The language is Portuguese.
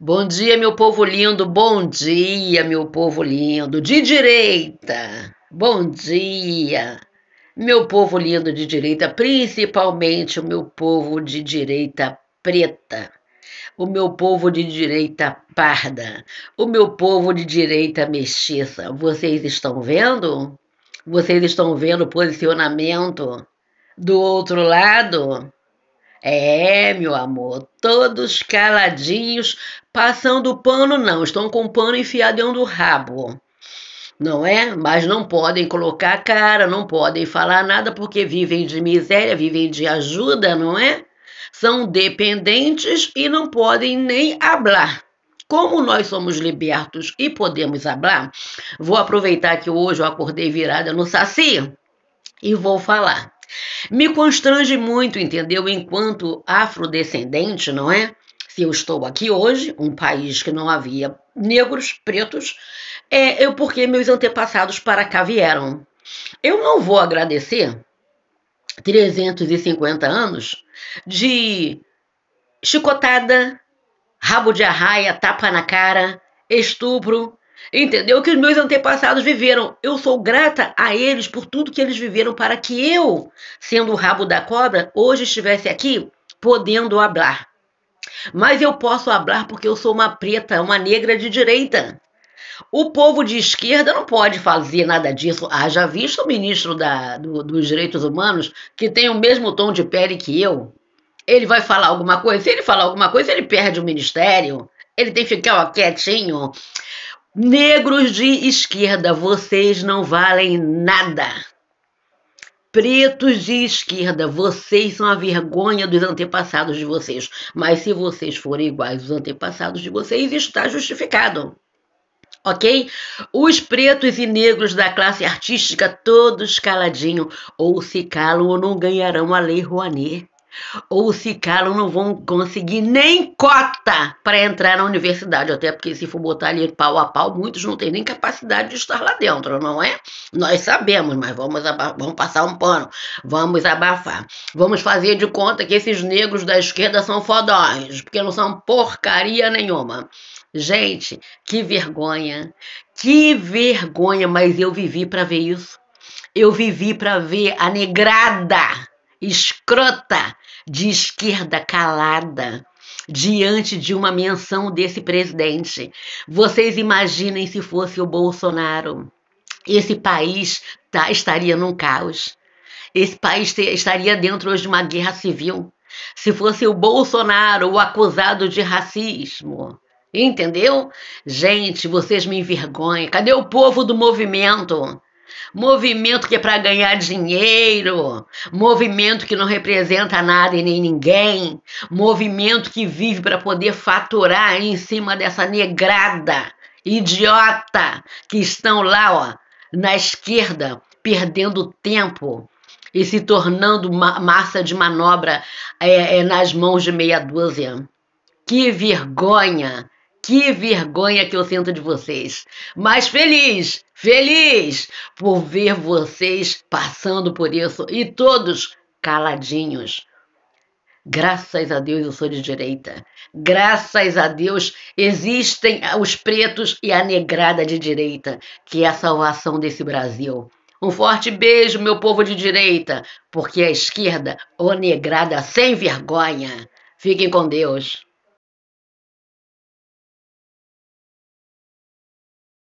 Bom dia, meu povo lindo. Bom dia, meu povo lindo. De direita. Bom dia. Meu povo lindo de direita, principalmente o meu povo de direita preta, o meu povo de direita parda, o meu povo de direita mestiça. Vocês estão vendo? Vocês estão vendo o posicionamento do outro lado? É, meu amor, todos caladinhos, passando pano não, estão com o pano enfiado dentro do rabo. Não é? Mas não podem colocar a cara, não podem falar nada porque vivem de miséria, vivem de ajuda, não é? São dependentes e não podem nem hablar. Como nós somos libertos e podemos hablar, vou aproveitar que hoje eu acordei virada no saci e vou falar. Me constrange muito, entendeu? Enquanto afrodescendente, não é? Se eu estou aqui hoje, um país que não havia negros, pretos, é eu porque meus antepassados para cá vieram. Eu não vou agradecer 350 anos de chicotada, rabo de arraia, tapa na cara, estupro, Entendeu? Que os meus antepassados viveram. Eu sou grata a eles por tudo que eles viveram para que eu, sendo o rabo da cobra, hoje estivesse aqui podendo falar. Mas eu posso falar porque eu sou uma preta, uma negra de direita. O povo de esquerda não pode fazer nada disso. Ah, já visto o ministro da, do, dos Direitos Humanos, que tem o mesmo tom de pele que eu. Ele vai falar alguma coisa. Se ele falar alguma coisa, ele perde o ministério. Ele tem que ficar ó, quietinho. Negros de esquerda, vocês não valem nada. Pretos de esquerda, vocês são a vergonha dos antepassados de vocês. Mas se vocês forem iguais aos antepassados de vocês, está justificado. Ok? Os pretos e negros da classe artística, todos caladinho, ou se calam ou não ganharão a Lei Rouanet ou se calam, não vão conseguir nem cota para entrar na universidade, até porque se for botar ali pau a pau, muitos não têm nem capacidade de estar lá dentro, não é? Nós sabemos, mas vamos, vamos passar um pano, vamos abafar. Vamos fazer de conta que esses negros da esquerda são fodões, porque não são porcaria nenhuma. Gente, que vergonha, que vergonha, mas eu vivi para ver isso. Eu vivi para ver a negrada escrota de esquerda calada diante de uma menção desse presidente. Vocês imaginem se fosse o Bolsonaro. Esse país tá, estaria num caos. Esse país te, estaria dentro hoje de uma guerra civil. Se fosse o Bolsonaro o acusado de racismo. Entendeu? Gente, vocês me envergonham. Cadê o povo do movimento? movimento que é para ganhar dinheiro, movimento que não representa nada e nem ninguém, movimento que vive para poder faturar em cima dessa negrada idiota que estão lá, ó, na esquerda, perdendo tempo e se tornando massa de manobra é, é, nas mãos de meia dúzia. Que vergonha! Que vergonha que eu sinto de vocês. Mas feliz, feliz por ver vocês passando por isso e todos caladinhos. Graças a Deus eu sou de direita. Graças a Deus existem os pretos e a negrada de direita, que é a salvação desse Brasil. Um forte beijo, meu povo de direita, porque a esquerda, o negrada sem vergonha. Fiquem com Deus.